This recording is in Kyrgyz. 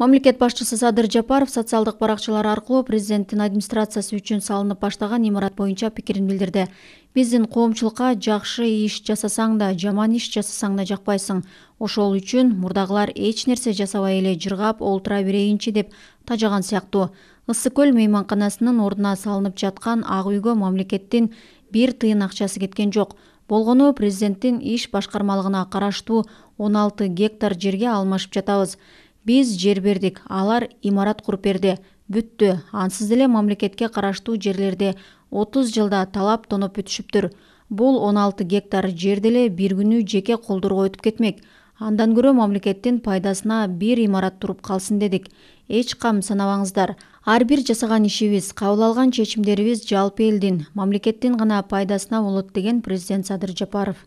мамлекет башчысы садыр жапаров социалдык баракчалар аркылуу президенттин администрациясы үчүн салынып баштаган имарат боюнча пикирин билдирди биздин коомчулукка жакшы иш жасасаң да жаман иш жасасаң да жакпайсың ошол үчүн мурдагылар эч нерсе жасабай эле жыргап олтура берейинчи деп тажаган сыяктуу ысык көл мейманканасынын ордуна салынып жаткан ак үйгө мамлекеттин бир тыйын акчасы кеткен жок болгону президенттин иш башкармалыгына караштуу он алты гектар жерге алмашып жатабыз биз жер бердик алар имарат куруп берди бүттү ансыз деле мамлекетке караштуу жерлерде отуз жылда талап тоноп бүтүшүптүр бул он алты гектар жер деле бир күнү жеке колдорго өтүп кетмек андан көрө мамлекеттин пайдасына бир имарат туруп калсын дедик эч кам санабаңыздар ар бир жасаган ишибиз кабыл алган чечимдерибиз жалпы элдин мамлекеттин гана пайдасына болот деген президент садыр жапаров